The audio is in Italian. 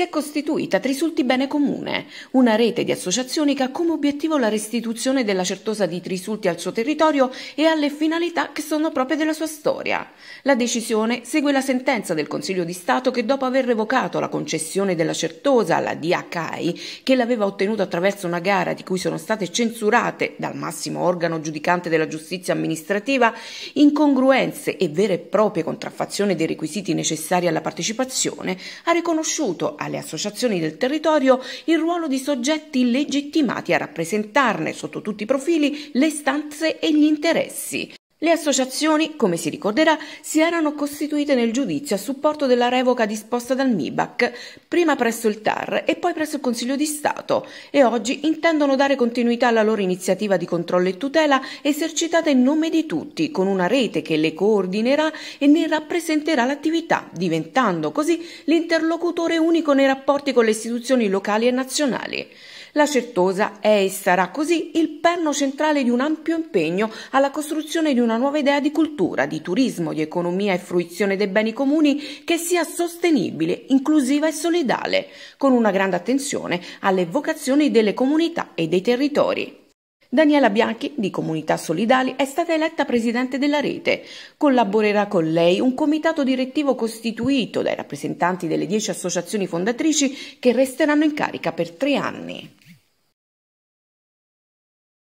si è costituita Trisulti Bene Comune, una rete di associazioni che ha come obiettivo la restituzione della certosa di Trisulti al suo territorio e alle finalità che sono proprie della sua storia. La decisione segue la sentenza del Consiglio di Stato che dopo aver revocato la concessione della certosa alla DHI, che l'aveva ottenuta attraverso una gara di cui sono state censurate dal massimo organo giudicante della giustizia amministrativa, incongruenze e vere e proprie contraffazioni dei requisiti necessari alla partecipazione, ha riconosciuto a alle associazioni del territorio il ruolo di soggetti legittimati a rappresentarne sotto tutti i profili le stanze e gli interessi. Le associazioni, come si ricorderà, si erano costituite nel giudizio a supporto della revoca disposta dal MIBAC, prima presso il TAR e poi presso il Consiglio di Stato, e oggi intendono dare continuità alla loro iniziativa di controllo e tutela esercitata in nome di tutti, con una rete che le coordinerà e ne rappresenterà l'attività, diventando così l'interlocutore unico nei rapporti con le istituzioni locali e nazionali. La certosa è e sarà così il perno centrale di un ampio impegno alla costruzione di una nuova idea di cultura, di turismo, di economia e fruizione dei beni comuni che sia sostenibile, inclusiva e solidale, con una grande attenzione alle vocazioni delle comunità e dei territori. Daniela Bianchi di Comunità Solidali è stata eletta presidente della rete. Collaborerà con lei un comitato direttivo costituito dai rappresentanti delle dieci associazioni fondatrici che resteranno in carica per tre anni.